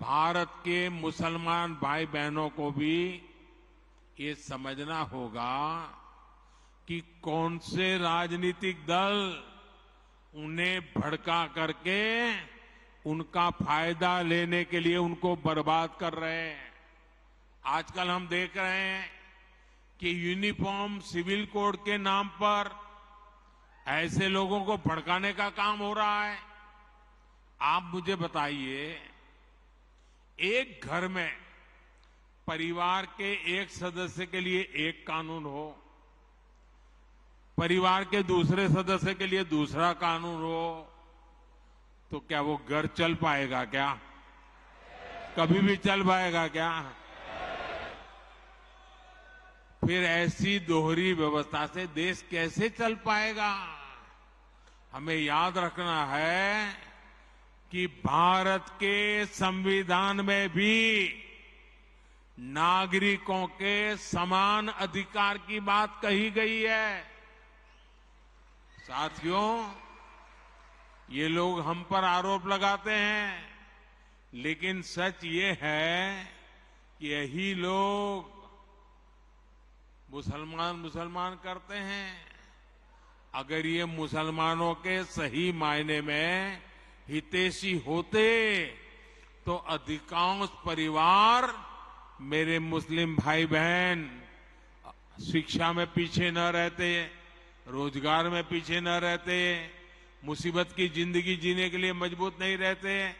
भारत के मुसलमान भाई बहनों को भी ये समझना होगा कि कौन से राजनीतिक दल उन्हें भड़का करके उनका फायदा लेने के लिए उनको बर्बाद कर रहे हैं आजकल हम देख रहे हैं कि यूनिफॉर्म सिविल कोड के नाम पर ऐसे लोगों को भड़काने का काम हो रहा है आप मुझे बताइए एक घर में परिवार के एक सदस्य के लिए एक कानून हो परिवार के दूसरे सदस्य के लिए दूसरा कानून हो तो क्या वो घर चल पाएगा क्या कभी भी चल पाएगा क्या फिर ऐसी दोहरी व्यवस्था से देश कैसे चल पाएगा हमें याद रखना है कि भारत के संविधान में भी नागरिकों के समान अधिकार की बात कही गई है साथियों ये लोग हम पर आरोप लगाते हैं लेकिन सच ये है कि यही लोग मुसलमान मुसलमान करते हैं अगर ये मुसलमानों के सही मायने में हितेशी होते तो अधिकांश परिवार मेरे मुस्लिम भाई बहन शिक्षा में पीछे न रहते रोजगार में पीछे न रहते मुसीबत की जिंदगी जीने के लिए मजबूत नहीं रहते